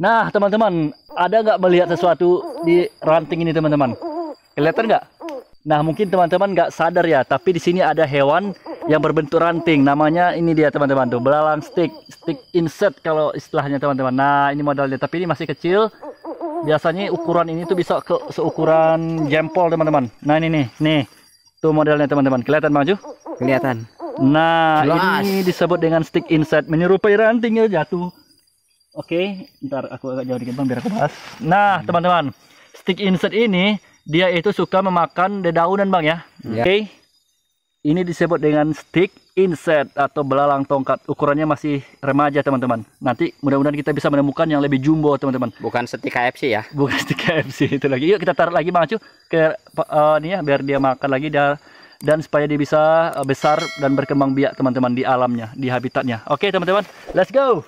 Nah, teman-teman, ada nggak melihat sesuatu di ranting ini, teman-teman? Kelihatan nggak? Nah, mungkin teman-teman nggak sadar ya, tapi di sini ada hewan yang berbentuk ranting. Namanya ini dia, teman-teman. Tuh, belalang stick, stick insert kalau istilahnya, teman-teman. Nah, ini modalnya, tapi ini masih kecil. Biasanya ukuran ini tuh bisa ke seukuran jempol, teman-teman. Nah, ini nih, nih. Tuh modalnya teman-teman. Kelihatan maju? Kelihatan. Nah, Jelas. ini disebut dengan stick insert. menyerupai rantingnya jatuh Oke, okay, ntar aku agak jauh dikit bang biar aku bahas. Nah hmm. teman-teman, hmm. stick insect ini dia itu suka memakan dedaunan bang ya. Hmm. Oke, okay. ini disebut dengan stick insect atau belalang tongkat. Ukurannya masih remaja teman-teman. Nanti mudah-mudahan kita bisa menemukan yang lebih jumbo teman-teman. Bukan stick KFC ya? Bukan stick KFC itu lagi. Yuk kita taruh lagi bang Acu ke uh, ini ya biar dia makan lagi dia dan supaya dia bisa eh, besar dan berkembang biak teman-teman di alamnya, di habitatnya. Oke, teman-teman, let's go.